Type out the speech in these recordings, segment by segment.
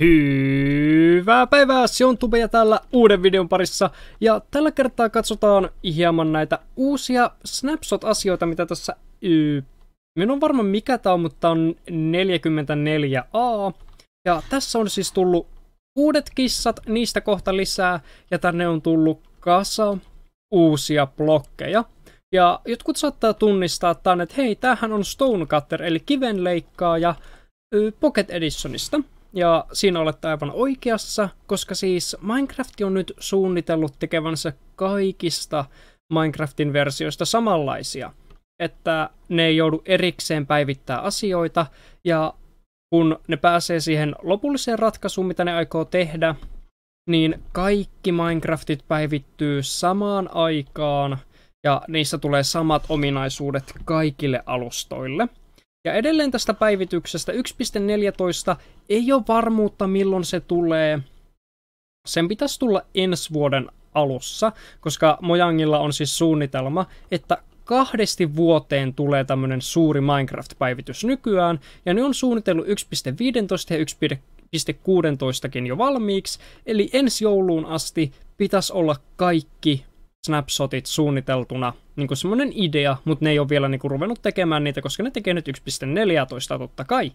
Hyvää päivää, se on ja täällä uuden videon parissa. Ja tällä kertaa katsotaan hieman näitä uusia snapshot-asioita, mitä tässä... minun en varma mikä tää on, mutta on 44a. Ja tässä on siis tullut uudet kissat, niistä kohta lisää. Ja tänne on tullut kasa uusia blokkeja. Ja jotkut saattaa tunnistaa tämän, että hei, tämähän on Stonecutter, eli kivenleikkaaja Pocket Editionista. Ja siinä olet aivan oikeassa, koska siis Minecraft on nyt suunnitellut tekevänsä kaikista Minecraftin versioista samanlaisia. Että ne ei joudu erikseen päivittää asioita, ja kun ne pääsee siihen lopulliseen ratkaisuun, mitä ne aikoo tehdä, niin kaikki Minecraftit päivittyy samaan aikaan, ja niissä tulee samat ominaisuudet kaikille alustoille. Ja edelleen tästä päivityksestä 1.14 ei ole varmuutta milloin se tulee. Sen pitäisi tulla ensi vuoden alussa, koska Mojangilla on siis suunnitelma, että kahdesti vuoteen tulee tämmönen suuri Minecraft-päivitys nykyään, ja ne on suunnitellut 1.15 ja 1.16kin jo valmiiksi, eli ensi jouluun asti pitäisi olla kaikki snapshotit suunniteltuna, niin kuin semmoinen idea, mutta ne ei ole vielä niin kuin ruvennut tekemään niitä, koska ne tekee nyt 1.14 totta kai.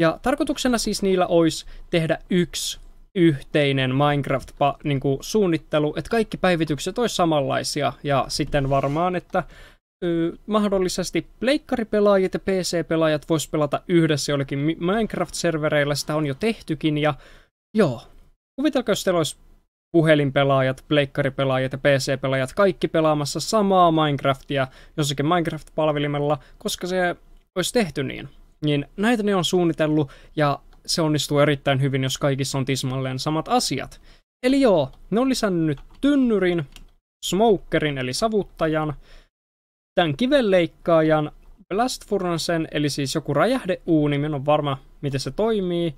Ja tarkoituksena siis niillä olisi tehdä yksi yhteinen Minecraft-suunnittelu, niinku niin että kaikki päivitykset olisi samanlaisia, ja sitten varmaan, että y, mahdollisesti pleikkaripelaajat ja PC-pelaajat vois pelata yhdessä jollekin Minecraft-servereillä, sitä on jo tehtykin, ja joo, kuvitelkaa, jos teillä olisi puhelinpelaajat, pleikkaripelaajat ja PC-pelaajat kaikki pelaamassa samaa Minecraftia jossakin Minecraft-palvelimella, koska se olisi tehty niin. Niin näitä ne on suunnitellut ja se onnistuu erittäin hyvin, jos kaikissa on tismalleen samat asiat. Eli joo, ne on lisännyt tynnyrin, smokerin eli savuttajan, tämän kivenleikkaajan, blastfurnasen eli siis joku räjähdeuuni, minä on varma miten se toimii,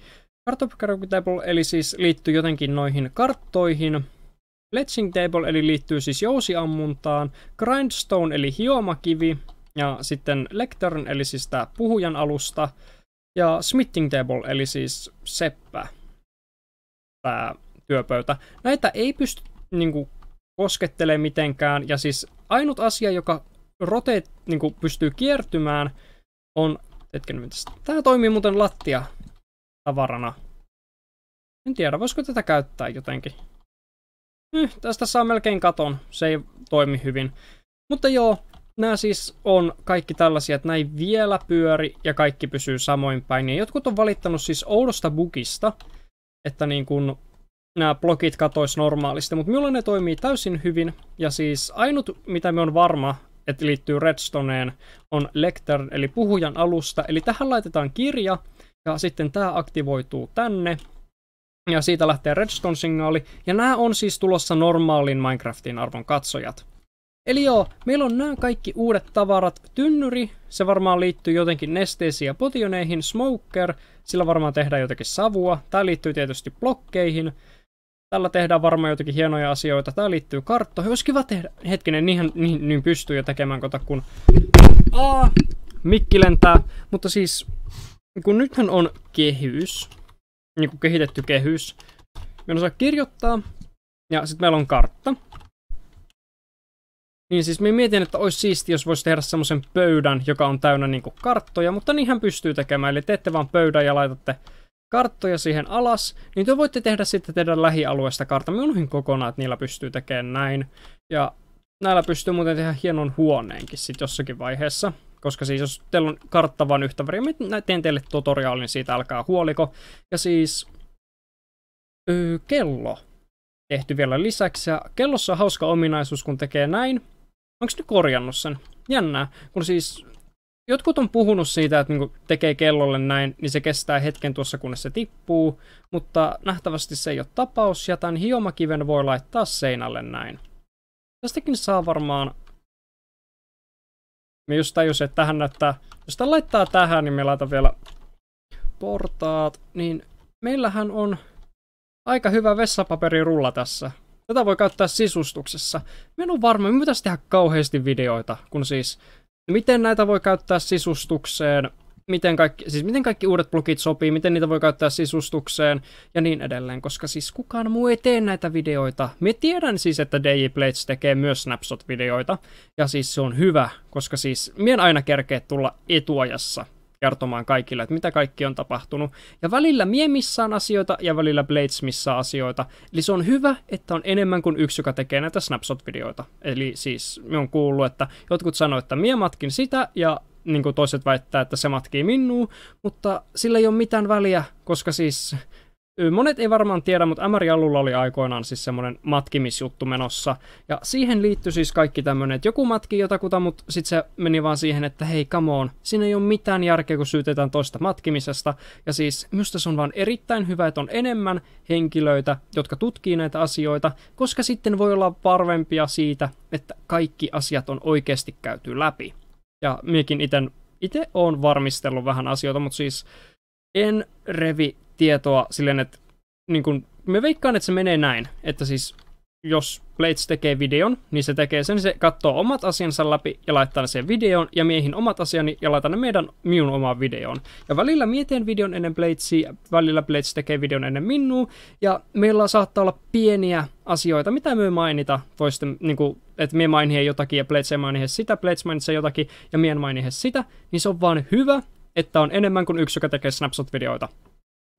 Cartography eli siis liittyy jotenkin noihin karttoihin. Fletching Table eli liittyy siis jousiammuntaan. Grindstone eli hiomakivi. Ja sitten Lectern eli siis tämä puhujan alusta. Ja Smitting Table eli siis seppä. Tämä työpöytä. Näitä ei pysty niinku, koskettelemaan mitenkään. Ja siis ainut asia, joka roteet niinku, pystyy kiertymään, on... Hetken, tämä toimii muuten lattia tavarana. En tiedä, voisiko tätä käyttää jotenkin. Nyh, eh, tästä saa melkein katon, se ei toimi hyvin. Mutta joo, nämä siis on kaikki tällaisia, että näin vielä pyöri ja kaikki pysyy samoin päin. Ja jotkut on valittanut siis oudosta bugista, että niin kun nämä blokit katois normaalisti, mutta minulla ne toimii täysin hyvin. Ja siis ainut, mitä me on varma, että liittyy Redstoneen, on Lectern, eli puhujan alusta. Eli tähän laitetaan kirja, ja sitten tämä aktivoituu tänne. Ja siitä lähtee redstone-signaali. Ja nämä on siis tulossa normaalin Minecraftin arvon katsojat. Eli joo, meillä on nämä kaikki uudet tavarat. Tynnyri, se varmaan liittyy jotenkin nesteisiin ja potioneihin. Smoker, sillä varmaan tehdään jotakin savua. Tämä liittyy tietysti blokkeihin. Tällä tehdään varmaan jotakin hienoja asioita. Tämä liittyy karttoihin. Olisi kiva tehdä... Hetkinen, niinhän niin, niin pystyy jo tekemään, kun... Aa, mikki lentää. Mutta siis niin kun nythän on kehys, niin kuin kehitetty kehys, me osaa kirjoittaa, ja sitten meillä on kartta. Niin siis me mietin, että olisi siisti, jos voisi tehdä semmoisen pöydän, joka on täynnä niin kuin karttoja, mutta niinhän pystyy tekemään. Eli teette vaan pöydän ja laitatte karttoja siihen alas, niin te voitte tehdä sitten teidän lähialueesta kartta. Me unohdin kokonaan, että niillä pystyy tekemään näin. Ja näillä pystyy muuten tehdä hienon huoneenkin sitten jossakin vaiheessa koska siis jos teillä on kartta vaan yhtä väriä, mä teen teille tutoriaalin siitä, älkää huoliko. Ja siis öö, kello tehty vielä lisäksi, ja kellossa on hauska ominaisuus, kun tekee näin. Onko nyt korjannut sen? Jännää, kun siis jotkut on puhunut siitä, että niin tekee kellolle näin, niin se kestää hetken tuossa, kunnes se tippuu, mutta nähtävästi se ei ole tapaus, ja tämän hiomakiven voi laittaa seinälle näin. Tästäkin saa varmaan me just tajusin, että tähän näyttää... Jos tän laittaa tähän, niin me laitan vielä portaat. Niin meillähän on aika hyvä vessapaperirulla tässä. Tätä voi käyttää sisustuksessa. Me en ole varma, me pitäisi tehdä kauheasti videoita, kun siis... Miten näitä voi käyttää sisustukseen? miten kaikki, siis miten kaikki uudet plugit sopii, miten niitä voi käyttää sisustukseen siis ja niin edelleen, koska siis kukaan muu ei tee näitä videoita. Me tiedän siis, että DJ Blades tekee myös snapshot-videoita, ja siis se on hyvä, koska siis mien aina kerkee tulla etuajassa kertomaan kaikille, että mitä kaikki on tapahtunut. Ja välillä mie missään asioita ja välillä Blades missaa asioita. Eli se on hyvä, että on enemmän kuin yksi, joka tekee näitä snapshot-videoita. Eli siis me on kuullut, että jotkut sanoivat että mie matkin sitä ja niin kuin toiset väittää, että se matkii minuun, mutta sillä ei ole mitään väliä, koska siis Monet ei varmaan tiedä, mutta MR-alulla oli aikoinaan siis semmoinen matkimisjuttu menossa. Ja siihen liittyi siis kaikki tämmöinen, että joku matki jotakuta, mutta sitten se meni vaan siihen, että hei, come on, siinä ei ole mitään järkeä, kun syytetään toista matkimisesta. Ja siis minusta se on vaan erittäin hyvä, että on enemmän henkilöitä, jotka tutkii näitä asioita, koska sitten voi olla varvempia siitä, että kaikki asiat on oikeasti käyty läpi. Ja miekin iten, ite olen varmistellut vähän asioita, mutta siis en revi tietoa silleen, että niin kun, me veikkaan, että se menee näin, että siis jos Blades tekee videon, niin se tekee sen, se katsoo omat asiansa läpi ja laittaa ne sen videoon, ja miehin omat asiani ja laitan ne meidän minun omaan videoon. Ja välillä mietin videon ennen Bladesia, välillä Blades tekee videon ennen minua, ja meillä saattaa olla pieniä asioita, mitä me mainita, voi niin kuin, että me mainitsen jotakin ja Blades ei mainitse sitä, Blades mainitsee jotakin ja mie en sitä, niin se on vaan hyvä, että on enemmän kuin yksi, joka tekee snapshot-videoita.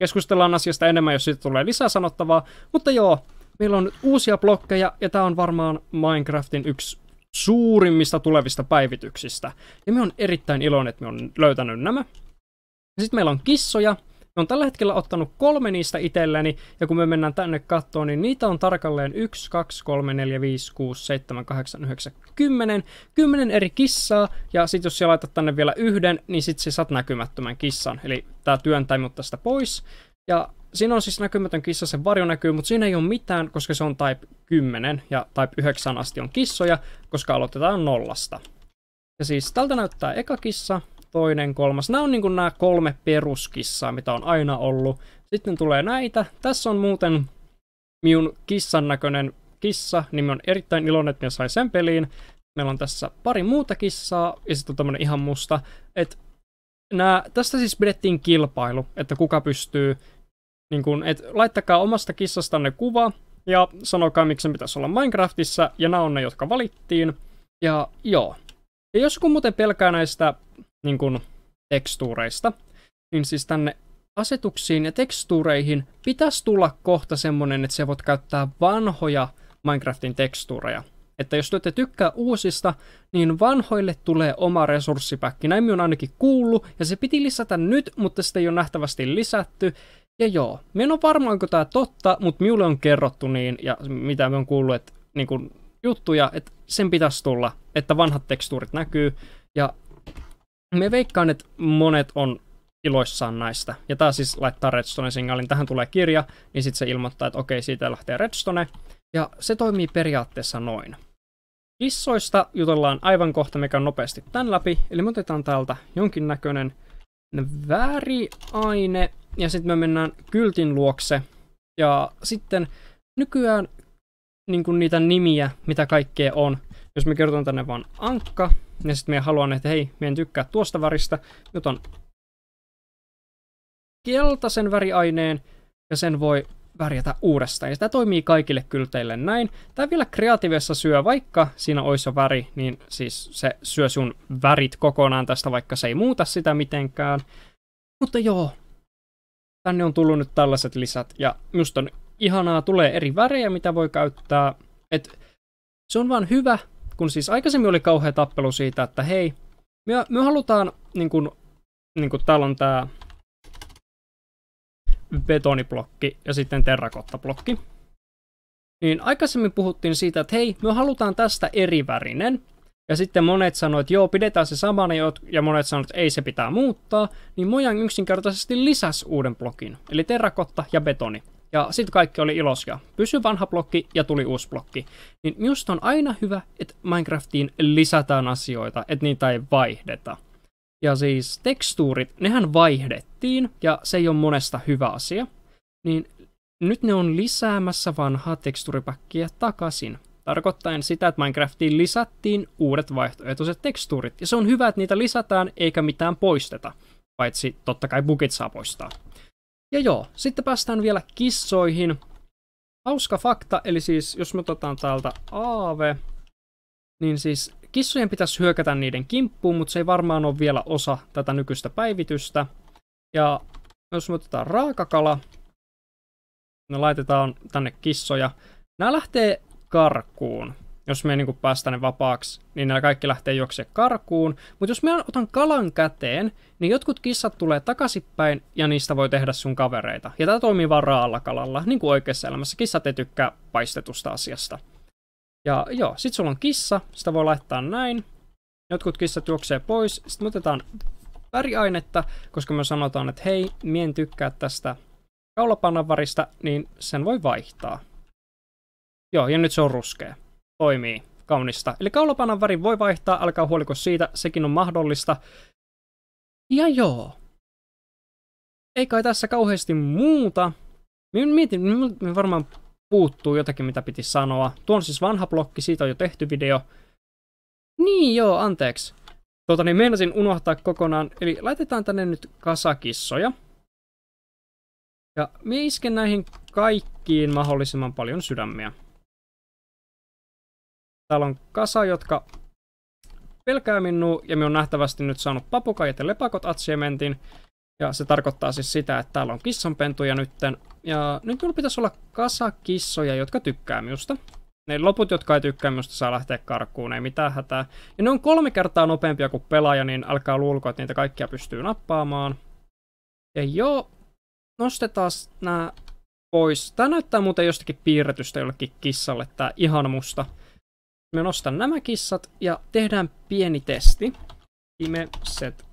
Keskustellaan asiasta enemmän, jos siitä tulee lisää sanottavaa, mutta joo, meillä on nyt uusia blokkeja, ja tämä on varmaan Minecraftin yksi suurimmista tulevista päivityksistä. Ja me on erittäin iloinen, että me on löytänyt nämä. Sitten meillä on kissoja. Me on tällä hetkellä ottanut kolme niistä itselleni, ja kun me mennään tänne kattoon, niin niitä on tarkalleen 1, 2, 3, 4, 5, 6, 7, 8, 9, 10. 10 eri kissaa, ja sitten jos sä laitat tänne vielä yhden, niin sitten sä saat näkymättömän kissan. Eli tämä työntää mutta tästä pois. Ja siinä on siis näkymätön kissa, se varjo näkyy, mutta siinä ei ole mitään, koska se on Type 10 ja Type 9 asti on kissoja, koska aloitetaan nollasta. Ja siis tältä näyttää eka kissa, toinen, kolmas. Nämä on niin kuin nämä kolme peruskissaa, mitä on aina ollut. Sitten tulee näitä. Tässä on muuten minun kissan näköinen kissa, niin minä olen erittäin iloinen, että minä sain sen peliin. Meillä on tässä pari muuta kissaa ja sitten on tämmöinen ihan musta. Et nää, tästä siis pidettiin kilpailu, että kuka pystyy niin kuin, et laittakaa omasta kissastanne kuva ja sanokaa, miksi se pitäisi olla Minecraftissa, ja nämä on ne, jotka valittiin. Ja joo. Ja jos kun muuten pelkää näistä niin kuin, tekstuureista, niin siis tänne asetuksiin ja tekstuureihin pitäisi tulla kohta semmonen, että se voit käyttää vanhoja Minecraftin tekstuureja. Että jos te tykkää uusista, niin vanhoille tulee oma resurssipäkki. Näin minun on ainakin kuullut, ja se piti lisätä nyt, mutta sitä ei ole nähtävästi lisätty. Ja joo, minä en ole varma, onko tämä totta, mutta minulle on kerrottu niin, ja mitä me on kuullut, että niin kuin, juttuja, että sen pitäisi tulla, että vanhat tekstuurit näkyy, ja me veikkaan, että monet on iloissaan näistä. Ja tämä siis laittaa Redstone-signaalin, tähän tulee kirja, niin sitten se ilmoittaa, että okei, siitä lähtee Redstone. Ja se toimii periaatteessa noin. Kissoista jutellaan aivan kohta, mikä on nopeasti tämän läpi. Eli me otetaan täältä jonkinnäköinen vääriaine ja sitten me mennään kyltin luokse. Ja sitten nykyään niin kuin niitä nimiä, mitä kaikkea on. Jos me kertoo tänne vaan Ankka, ja sitten me haluan, että hei, me en tykkää tuosta väristä. Nyt on keltaisen väriaineen, ja sen voi värjätä uudestaan. Ja tämä toimii kaikille kylteille näin. Tämä vielä kreatiivessa syö, vaikka siinä olisi jo väri, niin siis se syö sun värit kokonaan tästä, vaikka se ei muuta sitä mitenkään. Mutta joo, tänne on tullut nyt tällaiset lisät. Ja musta on ihanaa, tulee eri värejä, mitä voi käyttää. Et se on vaan hyvä, kun siis aikaisemmin oli kauhea tappelu siitä, että hei, me, me halutaan, niin kuin, niin kuin täällä on tämä betoniblokki ja sitten terrakottablokki. Niin aikaisemmin puhuttiin siitä, että hei, me halutaan tästä eri värinen, ja sitten monet sanoivat, että joo, pidetään se samana, ja monet sanoivat, että ei se pitää muuttaa, niin Mojang yksinkertaisesti lisäsi uuden blokin, eli terrakotta ja betoni. Ja sitten kaikki oli iloisia. Pysy vanha blokki ja tuli uusi blokki. Niin minusta on aina hyvä, että Minecraftiin lisätään asioita, että niitä ei vaihdeta. Ja siis tekstuurit, nehän vaihdettiin, ja se ei ole monesta hyvä asia. Niin nyt ne on lisäämässä vanhaa tekstuuripäkkiä takaisin tarkoittaen sitä, että Minecraftiin lisättiin uudet vaihtoehtoiset tekstuurit, ja se on hyvä, että niitä lisätään eikä mitään poisteta, paitsi totta kai bugit saa poistaa. Ja joo, sitten päästään vielä kissoihin. Hauska fakta, eli siis jos me otetaan täältä Aave, niin siis kissojen pitäisi hyökätä niiden kimppuun, mutta se ei varmaan ole vielä osa tätä nykyistä päivitystä. Ja jos me otetaan raakakala, ne laitetaan tänne kissoja. Nämä lähtee karkuun, jos me niin päästä ne vapaaksi, niin nämä kaikki lähtee juokse karkuun. Mutta jos me otan kalan käteen, niin jotkut kissat tulee takaisinpäin ja niistä voi tehdä sun kavereita. Ja tämä toimii vaan raalla kalalla, niin kuin oikeassa elämässä. Kissat ei tykkää paistetusta asiasta. Ja joo, sit sulla on kissa, sitä voi laittaa näin. Jotkut kissat juoksee pois, sitten me otetaan väriainetta, koska me sanotaan, että hei, mien tykkää tästä varista, niin sen voi vaihtaa. Joo, ja nyt se on ruskea. Toimii. Kaunista. Eli kaulapanan väri voi vaihtaa, Alkaa huoliko siitä, sekin on mahdollista. Ja joo. Ei kai tässä kauheasti muuta. Mietin, me varmaan puuttuu jotakin, mitä piti sanoa. Tuo on siis vanha blokki, siitä on jo tehty video. Niin joo, anteeksi. Tuota, niin meinasin unohtaa kokonaan. Eli laitetaan tänne nyt kasakissoja. Ja me isken näihin kaikkiin mahdollisimman paljon sydämiä. Täällä on kasa, jotka pelkää minua, ja minä on nähtävästi nyt saanut papukaijat ja lepakot atsiementin. Ja se tarkoittaa siis sitä, että täällä on kissanpentuja nytten. Ja nyt minulla pitäisi olla kasa kissoja, jotka tykkää minusta. Ne loput, jotka ei tykkää minusta, saa lähteä karkuun, ei mitään hätää. Ja ne on kolme kertaa nopeampia kuin pelaaja, niin älkää luulko, että niitä kaikkia pystyy nappaamaan. Ja joo, nostetaan nämä pois. Tämä näyttää muuten jostakin piirretystä jollekin kissalle, tämä ihan musta me nostan nämä kissat ja tehdään pieni testi. set.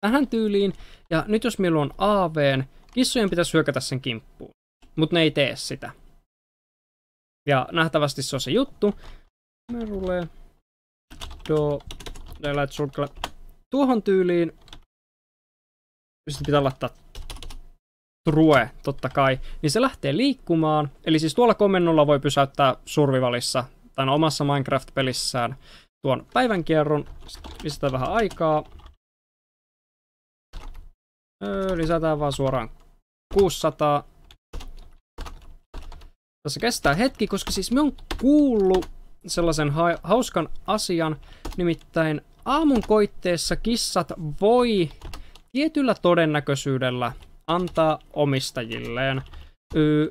Tähän tyyliin. Ja nyt jos meillä on AVn, kissojen pitäisi hyökätä sen kimppuun. Mutta ne ei tee sitä. Ja nähtävästi se on se juttu. Me rulee. Do. Tuohon tyyliin. Sitten pitää laittaa true, totta kai, niin se lähtee liikkumaan. Eli siis tuolla komennolla voi pysäyttää survivalissa tai no, omassa Minecraft-pelissään tuon päivän kierron. Lisätään vähän aikaa. Öö, lisätään vaan suoraan 600. Tässä kestää hetki, koska siis me on kuullut sellaisen ha hauskan asian, nimittäin aamun koitteessa kissat voi tietyllä todennäköisyydellä antaa omistajilleen ö,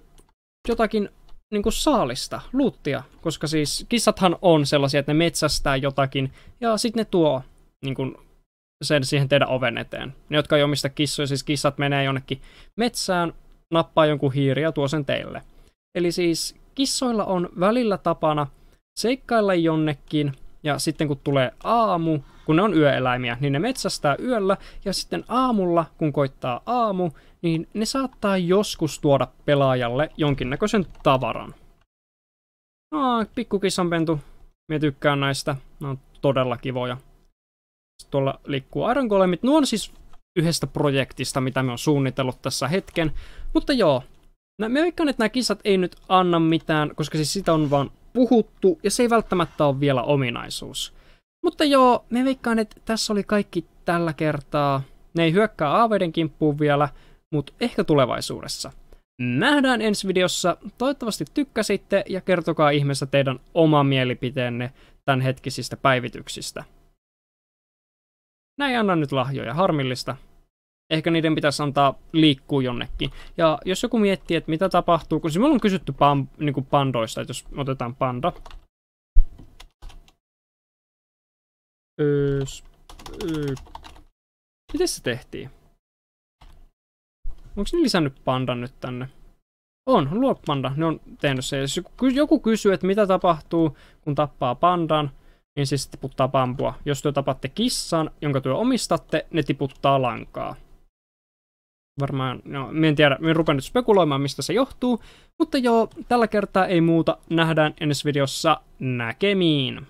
jotakin niin kuin saalista, luuttia, koska siis kissathan on sellaisia, että ne metsästää jotakin ja sitten ne tuo niin kuin sen siihen teidän oven eteen. Ne, jotka ei omista kissoja, siis kissat menee jonnekin metsään, nappaa jonkun hiiri ja tuo sen teille. Eli siis kissoilla on välillä tapana seikkailla jonnekin ja sitten kun tulee aamu, kun ne on yöeläimiä, niin ne metsästää yöllä, ja sitten aamulla, kun koittaa aamu, niin ne saattaa joskus tuoda pelaajalle jonkinnäköisen tavaran. Aa, no, pikkukissanpentu. Me tykkään näistä. Ne on todella kivoja. Sitten tuolla liikkuu Iron Golemit. Nuo on siis yhdestä projektista, mitä me on suunnitellut tässä hetken. Mutta joo, Mä veikkaan, että nämä kisat ei nyt anna mitään, koska siis sitä on vaan puhuttu, ja se ei välttämättä ole vielä ominaisuus. Mutta joo, me veikkaan, että tässä oli kaikki tällä kertaa. Ne ei hyökkää aaveiden kimppuun vielä, mutta ehkä tulevaisuudessa. Nähdään ensi videossa. Toivottavasti tykkäsitte ja kertokaa ihmeessä teidän oma mielipiteenne tämänhetkisistä päivityksistä. Näin annan nyt lahjoja, harmillista, ehkä niiden pitäisi antaa liikkua jonnekin. Ja jos joku miettii, että mitä tapahtuu, kun siis me on kysytty pan, niin kuin pandoista, että jos otetaan panda. Ös, ö, öö. Miten se tehtiin? Onko ne lisännyt pandan nyt tänne? On, luo panda, ne on tehnyt se. Siis jos joku kysyy, että mitä tapahtuu, kun tappaa pandan, niin siis tiputtaa pampua. Jos työ tapatte kissan, jonka työ omistatte, ne tiputtaa lankaa varmaan, no, mä en tiedä, mä en rupea nyt spekuloimaan, mistä se johtuu, mutta joo, tällä kertaa ei muuta, nähdään ensi videossa näkemiin.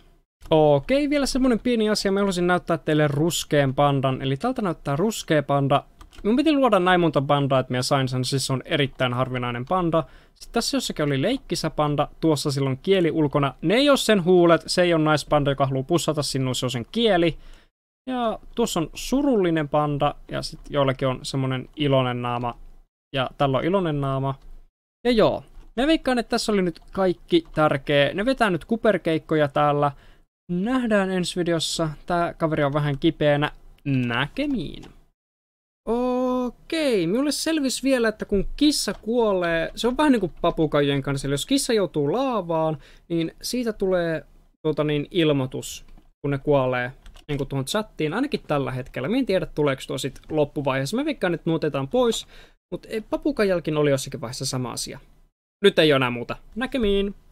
Okei, vielä semmonen pieni asia, mä haluaisin näyttää teille ruskean pandan, eli tältä näyttää ruskea panda. Mun piti luoda näin monta pandaa, että mä sain sen, siis se on erittäin harvinainen panda. Sitten tässä jossakin oli leikkisä panda, tuossa silloin kieli ulkona. Ne ei ole sen huulet, se ei ole naispanda, joka haluaa pussata sinun, se on sen kieli. Ja tuossa on surullinen panda ja sitten joillakin on semmonen iloinen naama ja tällä on iloinen naama. Ja joo, me veikkaan, että tässä oli nyt kaikki tärkeä. Ne vetää nyt kuperkeikkoja täällä. Nähdään ensi videossa. Tää kaveri on vähän kipeänä. Näkemiin. Okei, minulle selvisi vielä, että kun kissa kuolee, se on vähän niin kuin papukajien kanssa, eli jos kissa joutuu laavaan, niin siitä tulee tuota niin, ilmoitus, kun ne kuolee niin tuohon chattiin, ainakin tällä hetkellä. Mä en tiedä, tuleeko tuo sitten loppuvaiheessa. Mä veikkaan, että nuotetaan pois, mutta papukajalkin oli jossakin vaiheessa sama asia. Nyt ei ole enää muuta. Näkemiin!